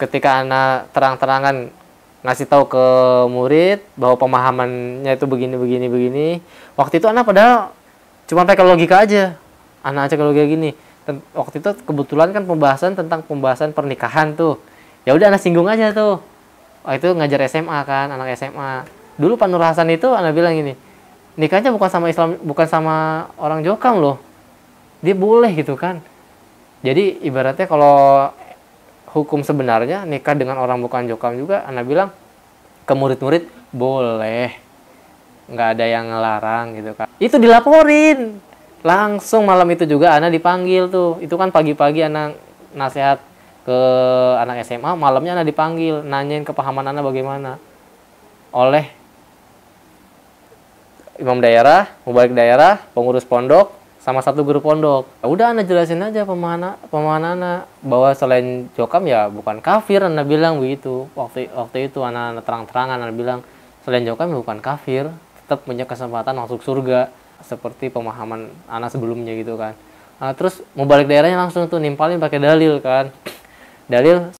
ketika anak terang-terangan ngasih tahu ke murid bahwa pemahamannya itu begini begini begini waktu itu anak padahal cuma pakai logika aja anak aja kalau gini waktu itu kebetulan kan pembahasan tentang pembahasan pernikahan tuh ya udah anak singgung aja tuh waktu itu ngajar SMA kan anak SMA dulu Pak itu anak bilang gini nikahnya bukan sama Islam bukan sama orang Jokang loh dia boleh gitu kan jadi ibaratnya kalau hukum sebenarnya nikah dengan orang bukan jokam juga anak bilang ke murid-murid boleh nggak ada yang ngelarang gitu kan itu dilaporin langsung malam itu juga anak dipanggil tuh itu kan pagi-pagi anak nasihat ke anak SMA malamnya anak dipanggil nanyain kepahaman anak bagaimana oleh imam daerah, mubalik daerah, pengurus pondok, sama satu guru pondok. Ya udah anak jelasin aja pemahana pemahana anak bahwa selain jokam ya bukan kafir anak bilang begitu. Waktu waktu itu anak, -anak terang-terangan anak bilang selain jokam ya bukan kafir, tetap punya kesempatan masuk surga seperti pemahaman anak sebelumnya gitu kan. Nah, terus mau balik daerahnya langsung tuh nimpalin pakai dalil kan. Dalil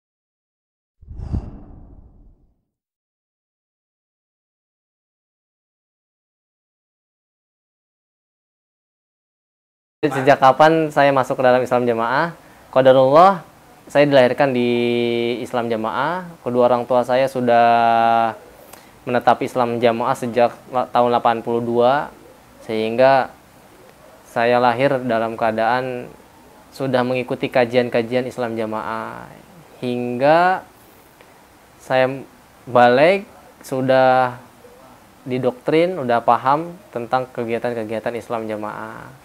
Sejak kapan saya masuk ke dalam Islam Jamaah? Qadarullah, saya dilahirkan di Islam Jamaah. Kedua orang tua saya sudah menetap Islam Jamaah sejak tahun 82 sehingga saya lahir dalam keadaan sudah mengikuti kajian-kajian Islam Jamaah hingga saya balik sudah didoktrin, sudah paham tentang kegiatan-kegiatan Islam Jamaah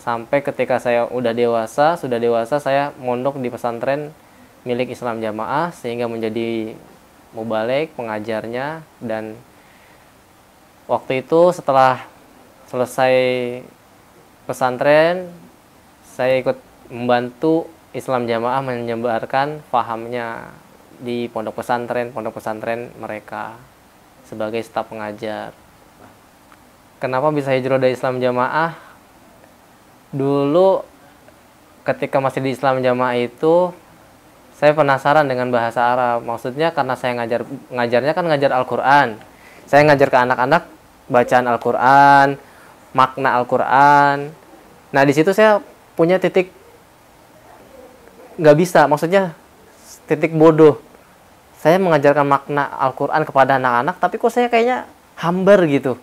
sampai ketika saya udah dewasa sudah dewasa saya mondok di pesantren milik Islam Jamaah sehingga menjadi mubalek pengajarnya dan waktu itu setelah selesai pesantren saya ikut membantu Islam Jamaah menyebarkan pahamnya di pondok pesantren pondok pesantren mereka sebagai staf pengajar. Kenapa bisa hijrah dari Islam Jamaah? dulu ketika masih di Islam Jamaah itu saya penasaran dengan bahasa Arab. Maksudnya karena saya ngajar ngajarnya kan ngajar Al-Qur'an. Saya ngajar ke anak-anak bacaan Al-Qur'an, makna Al-Qur'an. Nah, di situ saya punya titik nggak bisa, maksudnya titik bodoh. Saya mengajarkan makna Al-Qur'an kepada anak-anak tapi kok saya kayaknya hambar gitu.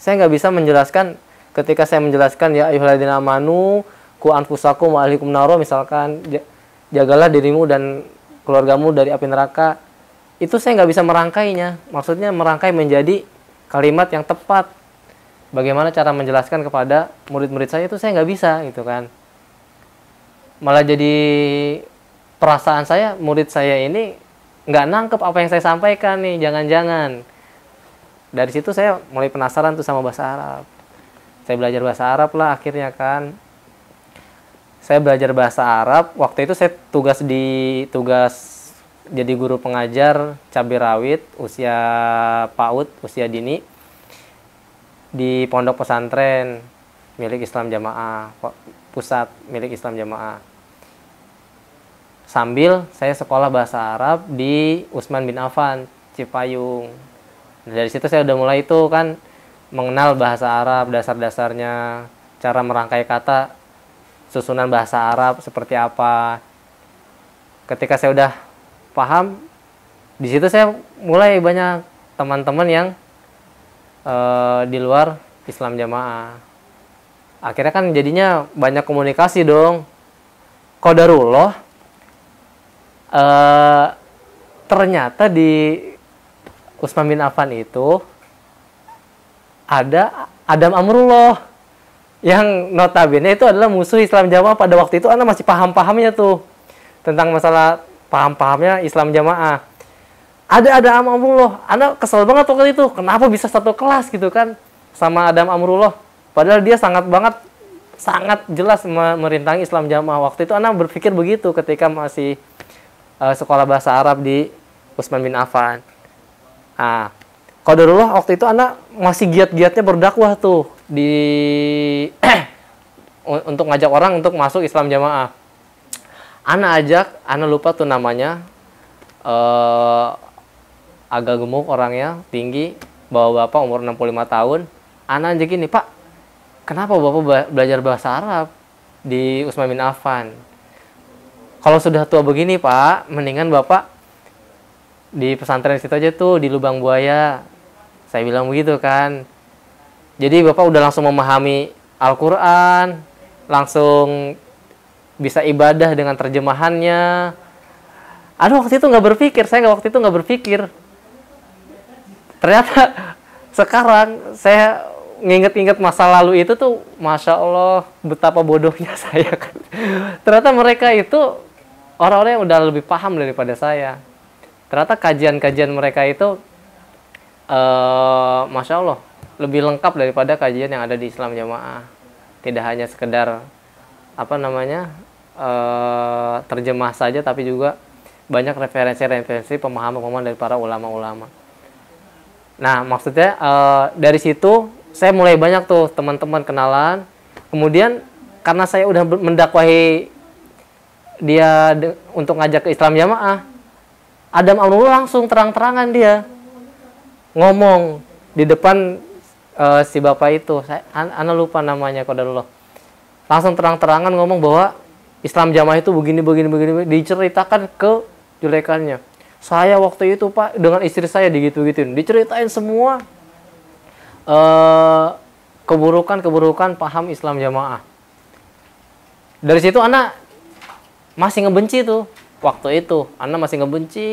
Saya nggak bisa menjelaskan ketika saya menjelaskan ya ayuhladina amanu ku anfusakum maalikum naro misalkan jagalah dirimu dan keluargamu dari api neraka itu saya nggak bisa merangkainya maksudnya merangkai menjadi kalimat yang tepat bagaimana cara menjelaskan kepada murid-murid saya itu saya nggak bisa gitu kan malah jadi perasaan saya murid saya ini nggak nangkep apa yang saya sampaikan nih jangan-jangan dari situ saya mulai penasaran tuh sama bahasa Arab saya belajar bahasa Arab lah akhirnya kan saya belajar bahasa Arab waktu itu saya tugas di tugas jadi guru pengajar cabai rawit usia PAUD usia dini di pondok pesantren milik Islam Jamaah pusat milik Islam Jamaah sambil saya sekolah bahasa Arab di Usman bin Affan Cipayung nah, dari situ saya udah mulai itu kan mengenal bahasa Arab, dasar-dasarnya, cara merangkai kata, susunan bahasa Arab seperti apa. Ketika saya udah paham, di situ saya mulai banyak teman-teman yang uh, di luar Islam jamaah. Akhirnya kan jadinya banyak komunikasi dong. Kodarullah uh, eh, ternyata di Usman bin Affan itu ada Adam Amrullah yang notabene itu adalah musuh Islam Jamaah pada waktu itu Anda masih paham-pahamnya tuh tentang masalah paham-pahamnya Islam Jamaah. Ada Adam Amrullah, anak kesel banget waktu itu. Kenapa bisa satu kelas gitu kan sama Adam Amrullah? Padahal dia sangat banget sangat jelas merintangi Islam Jamaah. Waktu itu Anda berpikir begitu ketika masih uh, sekolah bahasa Arab di Usman bin Affan. Ah, Qadarullah waktu itu anak masih giat-giatnya berdakwah tuh di untuk ngajak orang untuk masuk Islam jamaah. Anak ajak, anak lupa tuh namanya. Uh, agak gemuk orangnya, tinggi, bawa bapak umur 65 tahun. Anak aja gini, Pak, kenapa bapak belajar bahasa Arab di Usman bin Affan? Kalau sudah tua begini, Pak, mendingan bapak di pesantren situ aja tuh di lubang buaya saya bilang begitu kan jadi bapak udah langsung memahami Al-Quran langsung bisa ibadah dengan terjemahannya aduh waktu itu nggak berpikir saya nggak waktu itu nggak berpikir ternyata sekarang saya nginget-inget masa lalu itu tuh masya allah betapa bodohnya saya kan ternyata mereka itu orang-orang yang udah lebih paham daripada saya ternyata kajian-kajian mereka itu uh, masya Allah lebih lengkap daripada kajian yang ada di Islam Jamaah tidak hanya sekedar apa namanya uh, terjemah saja tapi juga banyak referensi-referensi pemahaman-pemahaman dari para ulama-ulama nah maksudnya uh, dari situ saya mulai banyak tuh teman-teman kenalan kemudian karena saya udah mendakwahi dia untuk ngajak ke Islam Jamaah Adam Amrullah langsung terang-terangan dia ngomong di depan uh, si bapak itu saya an ana lupa namanya kodarullah langsung terang-terangan ngomong bahwa Islam jamaah itu begini begini begini diceritakan ke julekannya saya waktu itu pak dengan istri saya digitu-gituin diceritain semua uh, eh, keburukan keburukan paham Islam jamaah dari situ anak masih ngebenci tuh waktu itu Anda masih ngebenci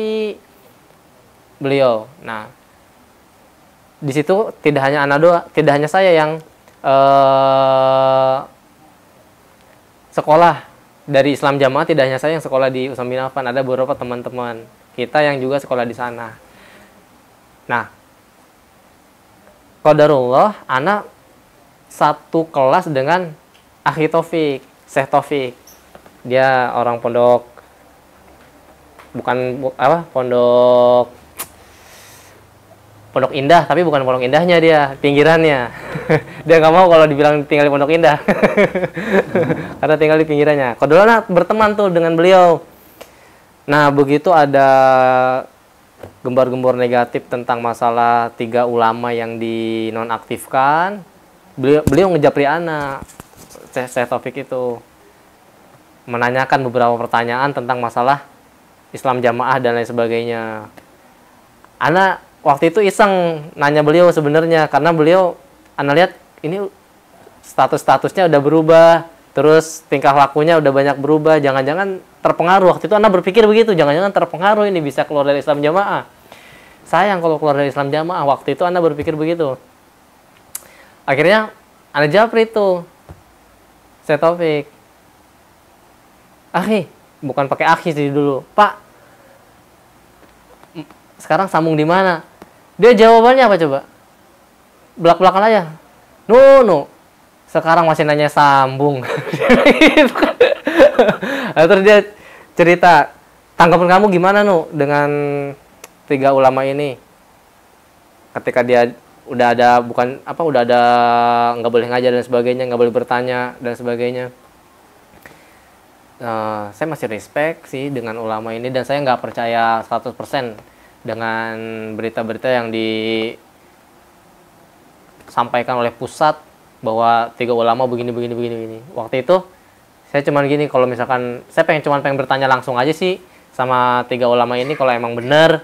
beliau. Nah, di situ tidak hanya Anda doa, tidak hanya saya yang eh, sekolah dari Islam Jamaah, tidak hanya saya yang sekolah di Usam bin Affan, ada beberapa teman-teman kita yang juga sekolah di sana. Nah, Qadarullah, anak satu kelas dengan Akhi Taufik, Syekh Taufik. Dia orang pondok bukan apa pondok pondok indah tapi bukan pondok indahnya dia pinggirannya dia nggak mau kalau dibilang tinggal di pondok indah karena tinggal di pinggirannya Kodolana berteman tuh dengan beliau nah begitu ada gembar-gembor negatif tentang masalah tiga ulama yang dinonaktifkan beliau beliau ngejapri anak topik Taufik itu menanyakan beberapa pertanyaan tentang masalah Islam jamaah dan lain sebagainya. Ana waktu itu iseng nanya beliau sebenarnya karena beliau Ana lihat ini status-statusnya udah berubah, terus tingkah lakunya udah banyak berubah, jangan-jangan terpengaruh. Waktu itu Ana berpikir begitu, jangan-jangan terpengaruh ini bisa keluar dari Islam jamaah. Sayang kalau keluar dari Islam jamaah. Waktu itu Ana berpikir begitu. Akhirnya Ana jawab itu. Saya Taufik. Akhi, bukan pakai aki sih dulu pak sekarang sambung di mana dia jawabannya apa coba belak belakan aja no no sekarang masih nanya sambung kan. nah, dia cerita tanggapan kamu gimana nu dengan tiga ulama ini ketika dia udah ada bukan apa udah ada nggak boleh ngajar dan sebagainya nggak boleh bertanya dan sebagainya Eh, saya masih respect sih dengan ulama ini dan saya nggak percaya 100% dengan berita-berita yang disampaikan oleh pusat bahwa tiga ulama begini begini begini begini. Waktu itu saya cuman gini kalau misalkan saya pengen cuman pengen bertanya langsung aja sih sama tiga ulama ini kalau emang bener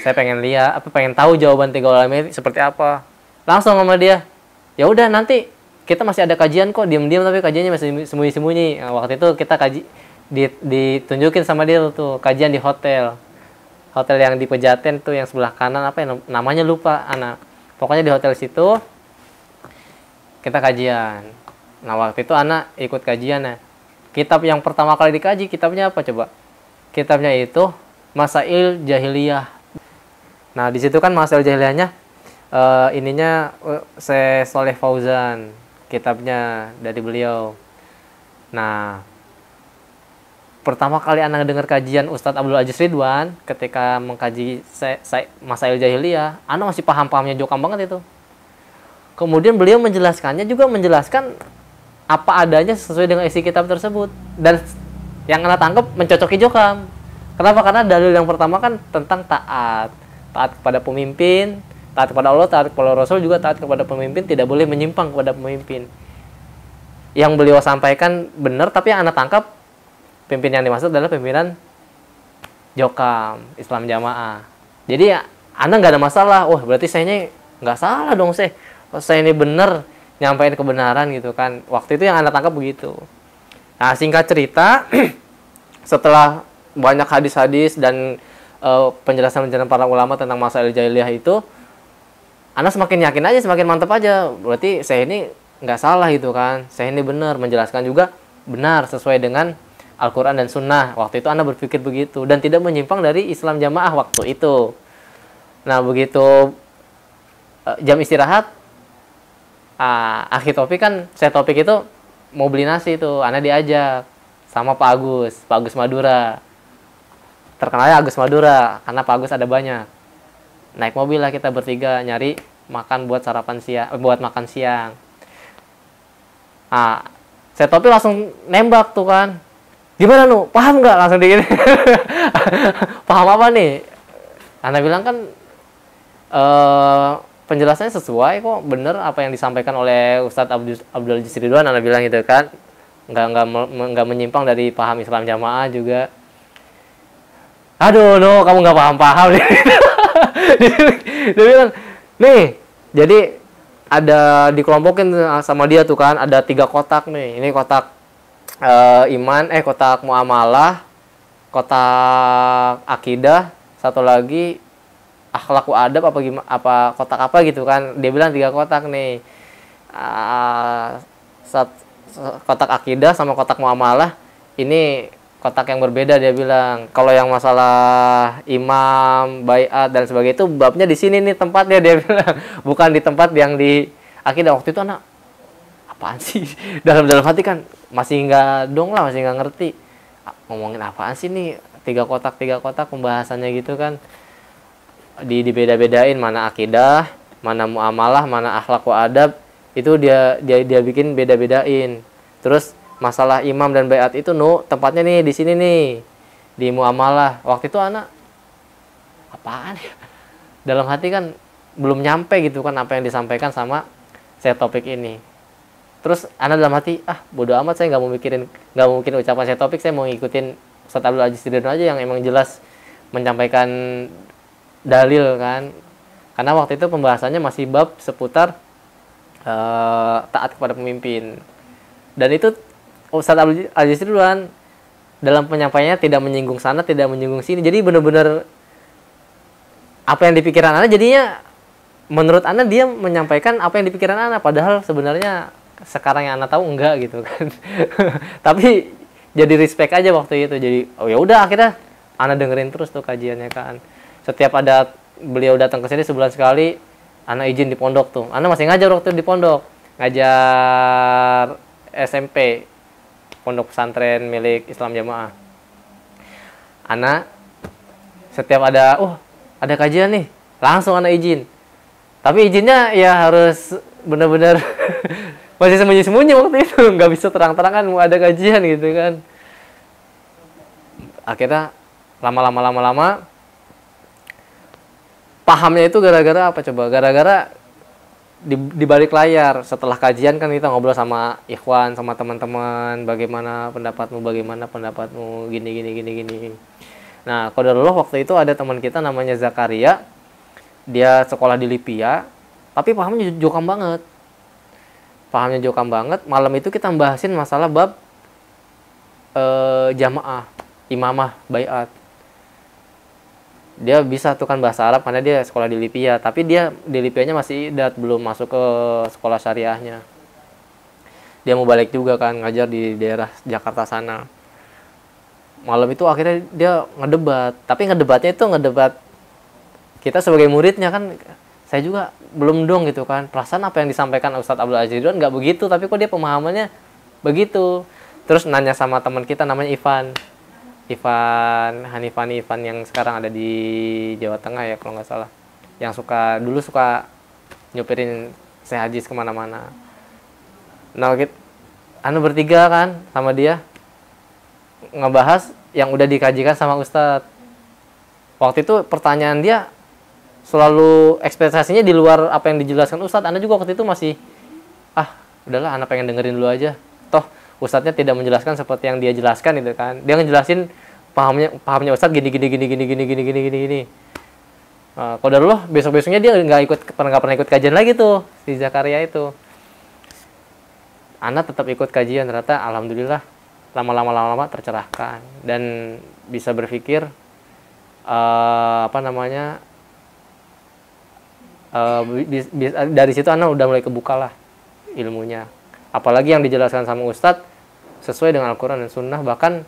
saya pengen lihat apa pengen tahu jawaban tiga ulama ini seperti apa langsung sama dia ya udah nanti kita masih ada kajian kok diam-diam tapi kajiannya masih sembunyi-sembunyi nah, waktu itu kita kaji ditunjukin sama dia tuh kajian di hotel hotel yang di Pejaten tuh yang sebelah kanan apa ya namanya lupa anak pokoknya di hotel situ kita kajian nah waktu itu anak ikut kajian ya. kitab yang pertama kali dikaji kitabnya apa coba kitabnya itu Masail Jahiliyah nah di situ kan Masail Jahiliyahnya uh, ininya uh, eh, saya Soleh Fauzan kitabnya dari beliau. Nah, pertama kali anak dengar kajian Ustadz Abdul Aziz Ridwan ketika mengkaji saya, saya, Masail Jahiliyah, anak masih paham-pahamnya jokam banget itu. Kemudian beliau menjelaskannya juga menjelaskan apa adanya sesuai dengan isi kitab tersebut dan yang anak tangkap mencocoki jokam. Kenapa? Karena dalil yang pertama kan tentang taat, taat kepada pemimpin, taat kepada Allah taat kepada Rasul juga taat kepada pemimpin tidak boleh menyimpang kepada pemimpin yang beliau sampaikan benar tapi yang anak tangkap pimpin yang dimaksud adalah pimpinan Jokam Islam Jamaah jadi ya anak nggak ada masalah wah berarti saya ini nggak salah dong saya saya ini benar nyampaikan kebenaran gitu kan waktu itu yang anak tangkap begitu nah singkat cerita setelah banyak hadis-hadis dan eh, penjelasan-penjelasan para ulama tentang masalah jahiliyah itu anda semakin yakin aja, semakin mantap aja. Berarti saya ini nggak salah gitu kan. Saya ini benar menjelaskan juga benar sesuai dengan Al-Quran dan Sunnah. Waktu itu Anda berpikir begitu dan tidak menyimpang dari Islam jamaah waktu itu. Nah begitu eh, jam istirahat, uh, akhir topik kan saya topik itu mau beli nasi itu, Anda diajak sama Pak Agus, Pak Agus Madura. Terkenalnya Agus Madura karena Pak Agus ada banyak naik mobil lah kita bertiga nyari makan buat sarapan siang eh, buat makan siang ah saya topi langsung nembak tuh kan gimana nu paham nggak langsung di paham apa nih anda bilang kan eh penjelasannya sesuai kok bener apa yang disampaikan oleh Ustadz Abdul Abdul Ridwan anda bilang gitu kan nggak nggak nggak menyimpang dari paham Islam jamaah juga aduh no kamu nggak paham paham nih dia, bilang nih jadi ada dikelompokin sama dia tuh kan ada tiga kotak nih ini kotak uh, iman eh kotak muamalah kotak akidah satu lagi akhlak adab apa gimana apa kotak apa gitu kan dia bilang tiga kotak nih uh, sat, kotak akidah sama kotak muamalah ini kotak yang berbeda dia bilang. Kalau yang masalah imam, bayat dan sebagainya itu babnya di sini nih tempatnya dia bilang, bukan di tempat yang di akidah waktu itu anak apaan sih dalam dalam hati kan masih nggak dong lah masih nggak ngerti ngomongin apaan sih nih tiga kotak tiga kotak pembahasannya gitu kan di dibeda-bedain mana akidah mana muamalah mana akhlak wa adab itu dia dia dia bikin beda-bedain terus masalah imam dan bayat itu nu tempatnya nih di sini nih di muamalah waktu itu anak apaan ya dalam hati kan belum nyampe gitu kan apa yang disampaikan sama saya topik ini terus anak dalam hati ah bodo amat saya nggak mau mikirin nggak mau ucapan saya topik saya mau ngikutin Ustaz Abdul Aziz aja yang emang jelas menyampaikan dalil kan karena waktu itu pembahasannya masih bab seputar uh, taat kepada pemimpin dan itu Ustadz Abdul Aziz Ridwan dalam penyampaiannya tidak menyinggung sana, tidak menyinggung sini. Jadi benar-benar apa yang dipikiran Anda jadinya menurut Anda dia menyampaikan apa yang dipikiran Anda padahal sebenarnya sekarang yang Anda tahu enggak gitu kan. Tapi jadi respect aja waktu itu. Jadi oh ya udah akhirnya Anda dengerin terus tuh kajiannya kan. Setiap ada beliau datang ke sini sebulan sekali, Anda izin di pondok tuh. Anda masih ngajar waktu di pondok. Ngajar SMP pondok pesantren milik Islam Jamaah. Anak setiap ada uh ada kajian nih, langsung anak izin. Tapi izinnya ya harus benar-benar masih sembunyi-sembunyi waktu itu, nggak bisa terang-terangan mau ada kajian gitu kan. Akhirnya lama-lama lama-lama pahamnya itu gara-gara apa coba? Gara-gara di, di balik layar setelah kajian kan kita ngobrol sama Ikhwan sama teman-teman bagaimana pendapatmu bagaimana pendapatmu gini gini gini gini nah kalau waktu itu ada teman kita namanya Zakaria dia sekolah di Lipia tapi pahamnya jokam banget pahamnya jokam banget malam itu kita bahasin masalah bab e, jamaah imamah bayat dia bisa tuh kan bahasa Arab karena dia sekolah di Libya tapi dia di Libyanya masih idat belum masuk ke sekolah syariahnya dia mau balik juga kan ngajar di daerah Jakarta sana malam itu akhirnya dia ngedebat tapi ngedebatnya itu ngedebat kita sebagai muridnya kan saya juga belum dong gitu kan perasaan apa yang disampaikan Ustadz Abdul Aziz Ridwan nggak begitu tapi kok dia pemahamannya begitu terus nanya sama teman kita namanya Ivan Ivan Hanifani Ivan yang sekarang ada di Jawa Tengah ya kalau nggak salah yang suka dulu suka nyupirin hajis kemana-mana nah gitu anu bertiga kan sama dia ngebahas yang udah dikajikan sama Ustadz waktu itu pertanyaan dia selalu ekspektasinya di luar apa yang dijelaskan Ustadz Anda juga waktu itu masih ah udahlah anak pengen dengerin dulu aja ustadznya tidak menjelaskan seperti yang dia jelaskan gitu kan dia ngejelasin pahamnya pahamnya ustadz gini gini gini gini gini gini gini gini gini nah, kalau loh besok besoknya dia nggak ikut pernah nggak pernah ikut kajian lagi tuh si Zakaria itu anak tetap ikut kajian ternyata alhamdulillah lama-lama lama-lama tercerahkan dan bisa berpikir uh, apa namanya uh, bis, bis, dari situ anak udah mulai kebuka lah ilmunya apalagi yang dijelaskan sama Ustadz sesuai dengan Al-Quran dan Sunnah bahkan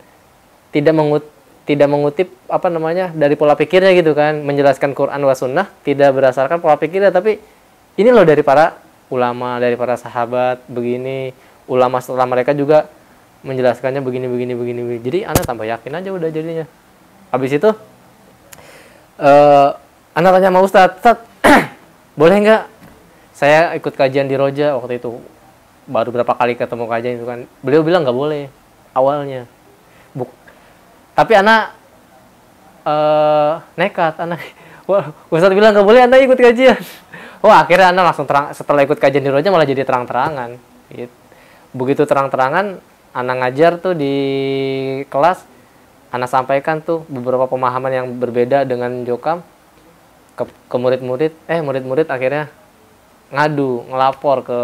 tidak mengut tidak mengutip apa namanya dari pola pikirnya gitu kan menjelaskan Quran wa Sunnah tidak berdasarkan pola pikirnya tapi ini loh dari para ulama dari para sahabat begini ulama setelah mereka juga menjelaskannya begini begini begini, begini. jadi anda tambah yakin aja udah jadinya habis itu uh, anda tanya sama Ustadz Ustadz boleh nggak saya ikut kajian di Roja waktu itu baru berapa kali ketemu kajian itu kan beliau bilang nggak boleh awalnya Buk tapi anak uh, eh, nekat anak wah Ustadz bilang nggak boleh anak ikut kajian wah akhirnya anak langsung terang setelah ikut kajian di rumahnya malah jadi terang terangan begitu terang terangan anak ngajar tuh di kelas anak sampaikan tuh beberapa pemahaman yang berbeda dengan Jokam ke, ke murid-murid eh murid-murid akhirnya ngadu ngelapor ke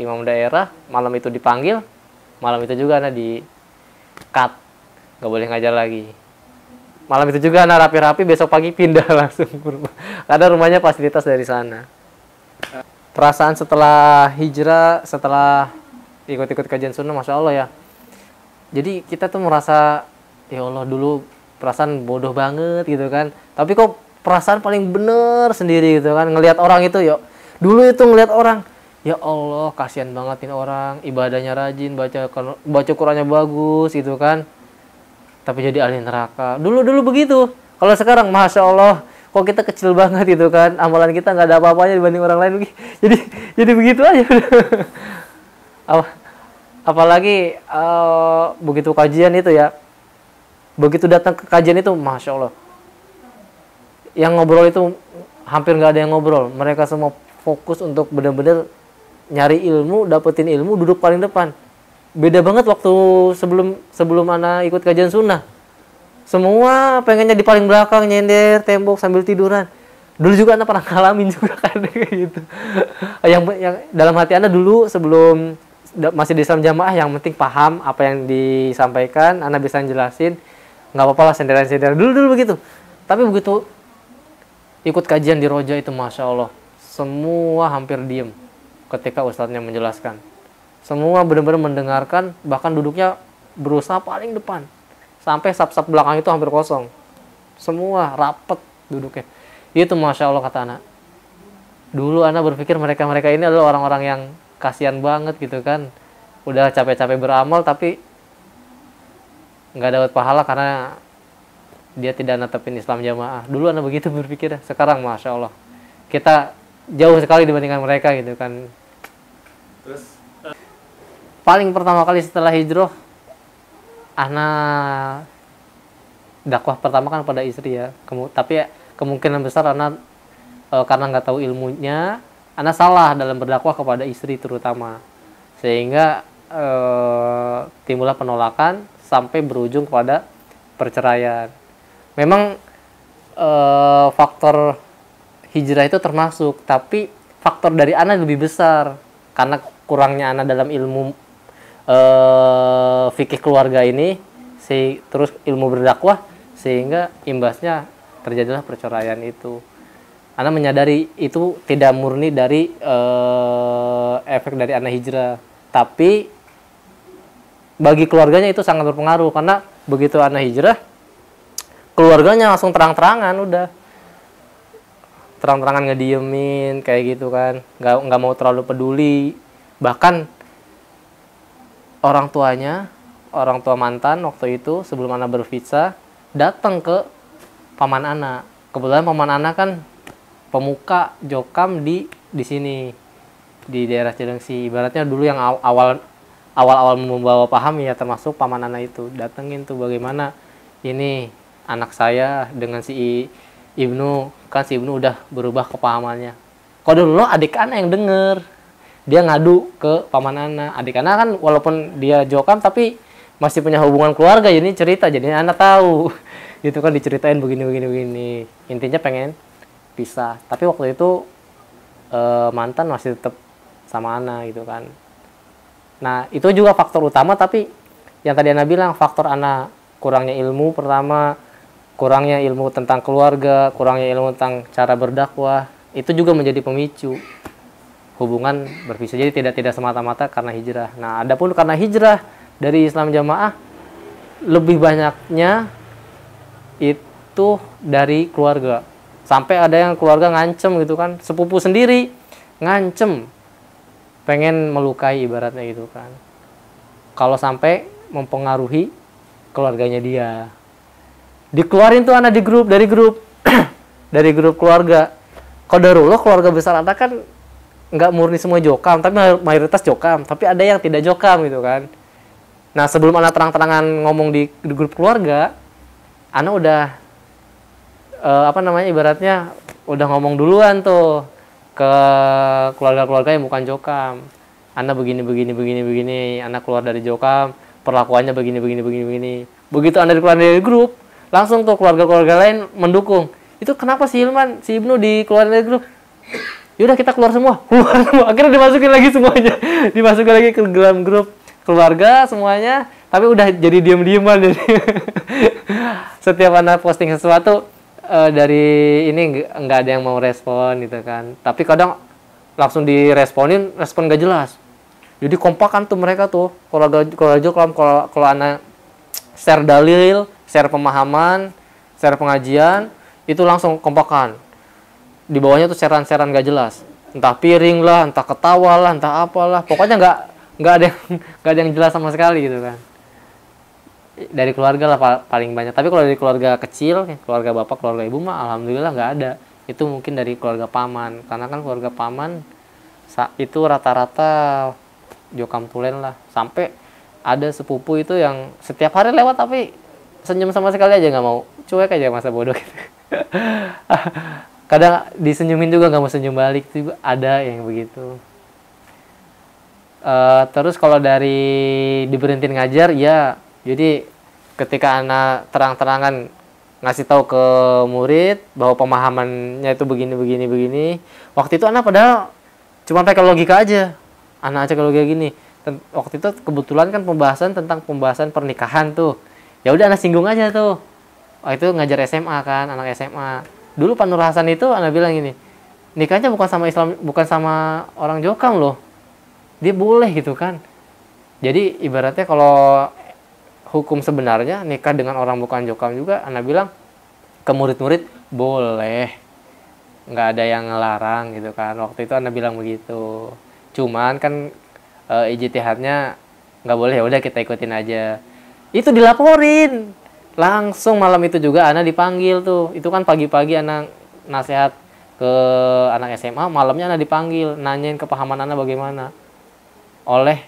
imam daerah malam itu dipanggil malam itu juga anak di cut nggak boleh ngajar lagi malam itu juga anak rapi-rapi besok pagi pindah langsung ke rumah karena rumahnya fasilitas dari sana perasaan setelah hijrah setelah ikut-ikut kajian sunnah masya allah ya jadi kita tuh merasa ya allah dulu perasaan bodoh banget gitu kan tapi kok perasaan paling bener sendiri gitu kan ngelihat orang itu yuk dulu itu ngeliat orang ya Allah kasihan banget ini orang ibadahnya rajin baca baca Qurannya bagus gitu kan tapi jadi ahli neraka dulu dulu begitu kalau sekarang masya Allah kok kita kecil banget gitu kan amalan kita nggak ada apa-apanya dibanding orang lain jadi jadi begitu aja apalagi uh, begitu kajian itu ya begitu datang ke kajian itu masya Allah yang ngobrol itu hampir nggak ada yang ngobrol mereka semua fokus untuk benar-benar nyari ilmu, dapetin ilmu, duduk paling depan. Beda banget waktu sebelum sebelum anak ikut kajian sunnah. Semua pengennya di paling belakang nyender tembok sambil tiduran. Dulu juga anak pernah ngalamin juga kan gitu. Yang, yang dalam hati anak dulu sebelum masih di Islam jamaah yang penting paham apa yang disampaikan, anak bisa jelasin. nggak apa-apa lah senderan-senderan dulu dulu begitu. Tapi begitu ikut kajian di Roja itu masya Allah semua hampir diem ketika ustadznya menjelaskan. Semua benar-benar mendengarkan, bahkan duduknya berusaha paling depan. Sampai sap-sap belakang itu hampir kosong. Semua rapet duduknya. Itu Masya Allah kata anak. Dulu anak berpikir mereka-mereka ini adalah orang-orang yang kasihan banget gitu kan. Udah capek-capek beramal tapi nggak dapat pahala karena dia tidak natepin Islam jamaah. Dulu anak begitu berpikir. Sekarang Masya Allah. Kita jauh sekali dibandingkan mereka gitu kan terus paling pertama kali setelah hijrah Ana dakwah pertama kan pada istri ya Kemu tapi ya, kemungkinan besar Ana e, eh, karena nggak tahu ilmunya Ana salah dalam berdakwah kepada istri terutama sehingga e, timbullah penolakan sampai berujung kepada perceraian memang e, faktor hijrah itu termasuk tapi faktor dari anak lebih besar karena kurangnya anak dalam ilmu eh, fikih keluarga ini si terus ilmu berdakwah sehingga imbasnya terjadilah perceraian itu Ana menyadari itu tidak murni dari eh, efek dari anak hijrah tapi bagi keluarganya itu sangat berpengaruh karena begitu anak hijrah keluarganya langsung terang-terangan udah terang-terangan ngediemin kayak gitu kan nggak nggak mau terlalu peduli bahkan orang tuanya orang tua mantan waktu itu sebelum anak bervisa datang ke paman anak kebetulan paman anak kan pemuka jokam di di sini di daerah Cilengsi ibaratnya dulu yang awal awal awal membawa paham ya termasuk paman anak itu datengin tuh bagaimana ini anak saya dengan si Ibnu kan si Ibnu udah berubah kepahamannya. Kalau dulu adik anak yang denger dia ngadu ke paman anak. Adik anak kan walaupun dia jokam tapi masih punya hubungan keluarga jadi cerita jadi anak tahu Itu kan diceritain begini begini begini intinya pengen pisah tapi waktu itu e, mantan masih tetap sama Ana gitu kan nah itu juga faktor utama tapi yang tadi Ana bilang faktor Ana kurangnya ilmu pertama kurangnya ilmu tentang keluarga, kurangnya ilmu tentang cara berdakwah, itu juga menjadi pemicu hubungan berpisah. Jadi tidak tidak semata-mata karena hijrah. Nah, adapun karena hijrah dari Islam jamaah lebih banyaknya itu dari keluarga. Sampai ada yang keluarga ngancem gitu kan, sepupu sendiri ngancem pengen melukai ibaratnya gitu kan. Kalau sampai mempengaruhi keluarganya dia dikeluarin tuh anak di grup dari grup dari grup keluarga kau kodarullah keluarga besar anda kan nggak murni semua jokam tapi mayoritas jokam tapi ada yang tidak jokam gitu kan nah sebelum anak terang-terangan ngomong di, di grup keluarga anak udah uh, apa namanya ibaratnya udah ngomong duluan tuh ke keluarga-keluarga yang bukan jokam anak begini begini begini begini anak keluar dari jokam perlakuannya begini begini begini begini begitu anda keluar dari grup langsung tuh keluarga-keluarga lain mendukung itu kenapa si Hilman si Ibnu dikeluarin dari grup yaudah kita keluar semua keluar semua akhirnya dimasukin lagi semuanya dimasukin lagi ke dalam grup keluarga semuanya tapi udah jadi diem-dieman jadi setiap anak posting sesuatu uh, dari ini nggak ada yang mau respon gitu kan tapi kadang langsung diresponin respon gak jelas jadi kompakan tuh mereka tuh kalau kalau kalau kalau anak share dalil share pemahaman, share pengajian, itu langsung kompakan. Di bawahnya tuh seran-seran gak jelas. Entah piring lah, entah ketawa lah, entah apalah. Pokoknya gak nggak ada yang nggak ada yang jelas sama sekali gitu kan. Dari keluarga lah paling banyak. Tapi kalau dari keluarga kecil, keluarga bapak, keluarga ibu mah alhamdulillah gak ada. Itu mungkin dari keluarga paman. Karena kan keluarga paman itu rata-rata jokam tulen lah. Sampai ada sepupu itu yang setiap hari lewat tapi senyum sama sekali aja nggak mau cuek aja masa bodoh gitu kadang disenyumin juga nggak mau senyum balik tuh ada yang begitu uh, terus kalau dari diberhentiin ngajar ya jadi ketika anak terang-terangan ngasih tahu ke murid bahwa pemahamannya itu begini begini begini waktu itu anak padahal cuma pakai logika aja anak aja kalau kayak gini waktu itu kebetulan kan pembahasan tentang pembahasan pernikahan tuh ya udah anak singgung aja tuh oh, itu ngajar SMA kan anak SMA dulu Pak Hasan itu anak bilang gini nikahnya bukan sama Islam bukan sama orang Jokam loh dia boleh gitu kan jadi ibaratnya kalau hukum sebenarnya nikah dengan orang bukan Jokam juga anak bilang ke murid-murid boleh nggak ada yang ngelarang gitu kan waktu itu anak bilang begitu cuman kan e, ijtihadnya nggak boleh ya udah kita ikutin aja itu dilaporin langsung malam itu juga Ana dipanggil tuh itu kan pagi-pagi Ana nasihat ke anak SMA malamnya Ana dipanggil nanyain kepahaman Ana bagaimana oleh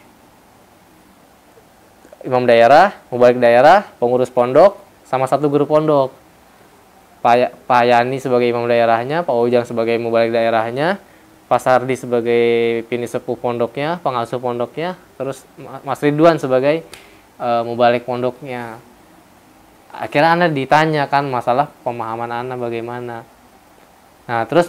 imam daerah mubalik daerah pengurus pondok sama satu guru pondok Pak, ya, Pak Yani sebagai imam daerahnya Pak Ujang sebagai mubalik daerahnya Pak Sardi sebagai pini sepuh pondoknya pengasuh pondoknya terus Mas Ridwan sebagai uh, eh, mubalik pondoknya akhirnya anda ditanya kan masalah pemahaman anda bagaimana nah terus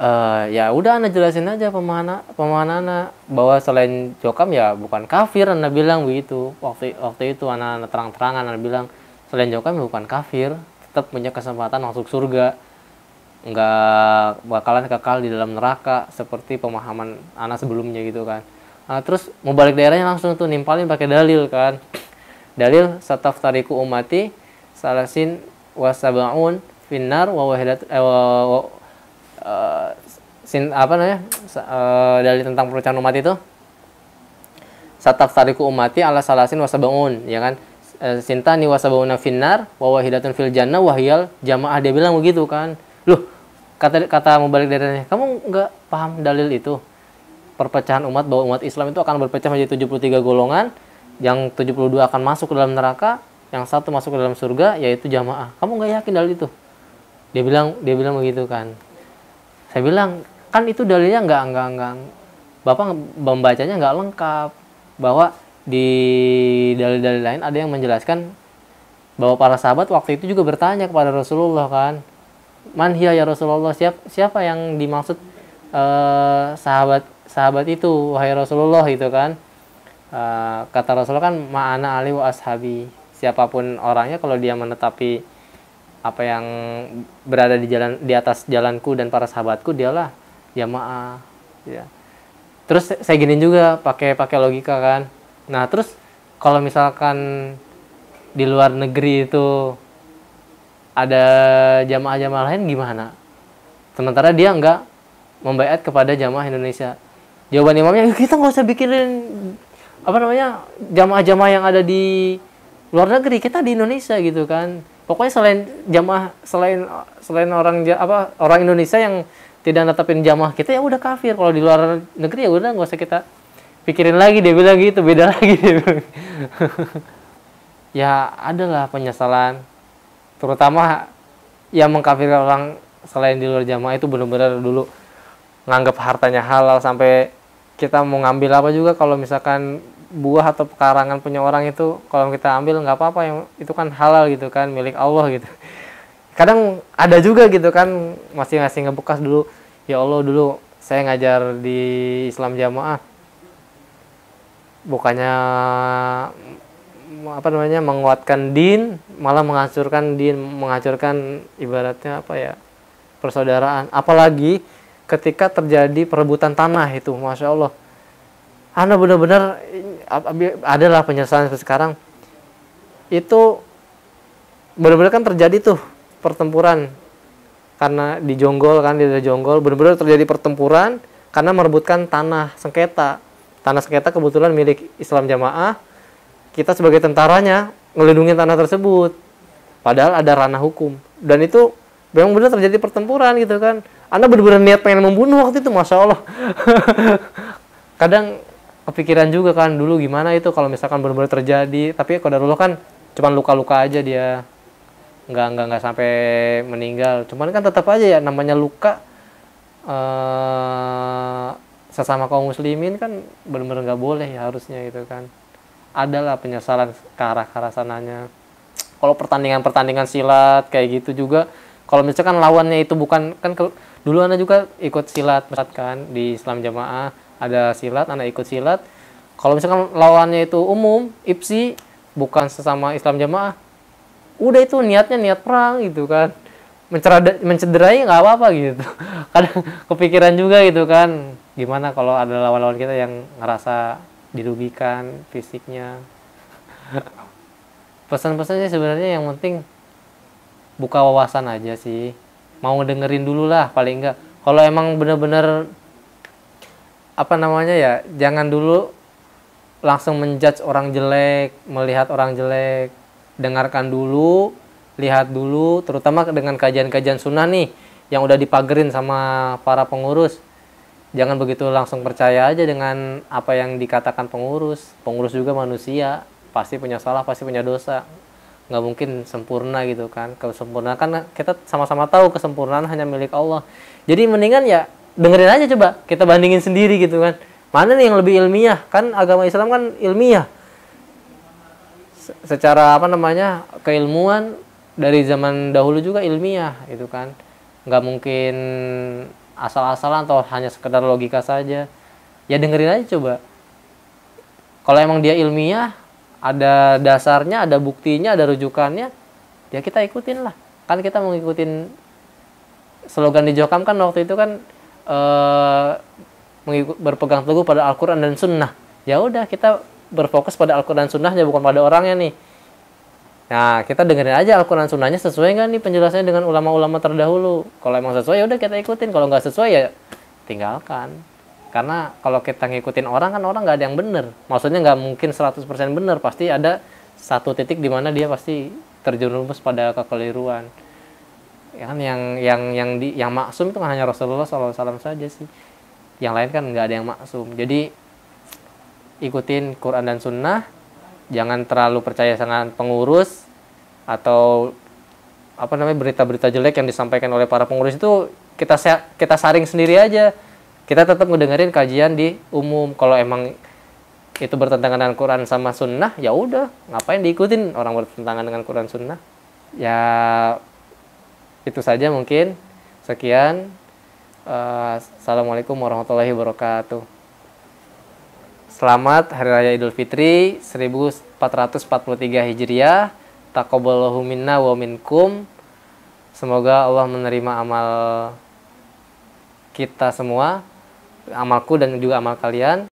uh, ya udah anda jelasin aja pemahaman pemahaman bahwa selain jokam ya bukan kafir anda bilang begitu waktu waktu itu anda, anda terang-terangan anda bilang selain jokam ya bukan kafir tetap punya kesempatan masuk surga nggak bakalan kekal di dalam neraka seperti pemahaman anak sebelumnya gitu kan Nah, terus mau balik daerahnya langsung tuh nimpalin pakai dalil kan. Dalil sataf tariku umati salasin wasabaun finnar wa wahidat eh, wa, wa, uh, sin apa namanya? Uh, dalil tentang perucahan umat itu. Sataf tariku umati ala salasin wasabaun ya kan. Eh, Sinta ni wasabauna finnar wa wahidatun fil jannah wahyal jamaah dia bilang begitu kan. Loh, kata kata mau balik daerahnya, kamu nggak paham dalil itu? perpecahan umat bahwa umat Islam itu akan berpecah menjadi 73 golongan yang 72 akan masuk ke dalam neraka yang satu masuk ke dalam surga yaitu jamaah kamu nggak yakin dalil itu dia bilang dia bilang begitu kan saya bilang kan itu dalilnya nggak nggak nggak bapak membacanya nggak lengkap bahwa di dalil-dalil lain ada yang menjelaskan bahwa para sahabat waktu itu juga bertanya kepada Rasulullah kan man ya Rasulullah siapa siapa yang dimaksud eh, sahabat sahabat itu wahai Rasulullah gitu kan uh, kata Rasulullah kan ma'ana ali wa ashabi siapapun orangnya kalau dia menetapi apa yang berada di jalan di atas jalanku dan para sahabatku dialah jamaah ya, ya terus saya gini juga pakai pakai logika kan nah terus kalau misalkan di luar negeri itu ada jamaah-jamaah lain gimana sementara dia enggak membayar kepada jamaah Indonesia jawaban imamnya kita nggak usah bikinin apa namanya jamaah-jamaah yang ada di luar negeri kita di Indonesia gitu kan pokoknya selain jamaah selain selain orang apa orang Indonesia yang tidak netepin jamaah kita ya udah kafir kalau di luar negeri ya udah nggak usah kita pikirin lagi dia bilang gitu beda lagi dia bilang. ya adalah penyesalan terutama yang mengkafirkan orang selain di luar jamaah itu benar-benar dulu nganggap hartanya halal sampai kita mau ngambil apa juga kalau misalkan buah atau pekarangan punya orang itu kalau kita ambil nggak apa-apa yang itu kan halal gitu kan milik Allah gitu kadang ada juga gitu kan masih ngasih ngebekas dulu ya Allah dulu saya ngajar di Islam Jamaah bukannya apa namanya menguatkan din malah menghancurkan din menghancurkan ibaratnya apa ya persaudaraan apalagi ketika terjadi perebutan tanah itu masya Allah Anda benar-benar adalah penyesalan sekarang itu benar-benar kan terjadi tuh pertempuran karena di Jonggol kan di Jonggol benar-benar terjadi pertempuran karena merebutkan tanah sengketa tanah sengketa kebetulan milik Islam Jamaah kita sebagai tentaranya ngelindungi tanah tersebut padahal ada ranah hukum dan itu memang benar terjadi pertempuran gitu kan anda benar-benar niat pengen membunuh waktu itu masya allah kadang kepikiran juga kan dulu gimana itu kalau misalkan benar-benar terjadi tapi kalau ya dulu kan cuma luka-luka aja dia nggak nggak nggak sampai meninggal cuman kan tetap aja ya namanya luka eh, sesama kaum muslimin kan benar-benar nggak boleh ya harusnya gitu kan adalah penyesalan ke arah ke arah sananya kalau pertandingan pertandingan silat kayak gitu juga kalau misalkan lawannya itu bukan kan ke, dulu anda juga ikut silat kan di Islam Jamaah ada silat anda ikut silat kalau misalkan lawannya itu umum IPSI bukan sesama Islam Jamaah udah itu niatnya niat perang gitu kan mencederai mencederai nggak apa-apa gitu kadang kepikiran juga gitu kan gimana kalau ada lawan-lawan kita yang ngerasa dirugikan fisiknya pesan-pesannya sebenarnya yang penting buka wawasan aja sih mau dengerin dulu lah paling enggak kalau emang bener-bener apa namanya ya jangan dulu langsung menjudge orang jelek melihat orang jelek dengarkan dulu lihat dulu terutama dengan kajian-kajian sunnah nih yang udah dipagerin sama para pengurus jangan begitu langsung percaya aja dengan apa yang dikatakan pengurus pengurus juga manusia pasti punya salah pasti punya dosa nggak mungkin sempurna gitu kan kalau sempurna kan kita sama-sama tahu kesempurnaan hanya milik Allah jadi mendingan ya dengerin aja coba kita bandingin sendiri gitu kan mana nih yang lebih ilmiah kan agama Islam kan ilmiah secara apa namanya keilmuan dari zaman dahulu juga ilmiah gitu kan nggak mungkin asal-asalan atau hanya sekedar logika saja ya dengerin aja coba kalau emang dia ilmiah ada dasarnya, ada buktinya, ada rujukannya, ya kita ikutin lah. Kan kita mengikuti slogan di Jokam kan waktu itu kan eh, berpegang teguh pada Al-Quran dan Sunnah. Ya udah kita berfokus pada Al-Quran dan Sunnahnya bukan pada orangnya nih. Nah, kita dengerin aja Al-Quran Sunnahnya sesuai nggak nih penjelasannya dengan ulama-ulama terdahulu. Kalau emang sesuai, ya udah kita ikutin. Kalau nggak sesuai, ya tinggalkan karena kalau kita ngikutin orang kan orang nggak ada yang bener maksudnya nggak mungkin 100% bener pasti ada satu titik di mana dia pasti terjerumus pada kekeliruan ya kan yang yang yang di yang maksum itu hanya Rasulullah SAW saja sih yang lain kan nggak ada yang maksum jadi ikutin Quran dan Sunnah jangan terlalu percaya dengan pengurus atau apa namanya berita-berita jelek yang disampaikan oleh para pengurus itu kita kita saring sendiri aja kita tetap ngedengerin kajian di umum kalau emang itu bertentangan dengan Quran sama Sunnah ya udah ngapain diikutin orang bertentangan dengan Quran Sunnah ya itu saja mungkin sekian uh, assalamualaikum warahmatullahi wabarakatuh selamat hari raya Idul Fitri 1443 Hijriah takobalahu minna wa minkum semoga Allah menerima amal kita semua amalku dan juga amal kalian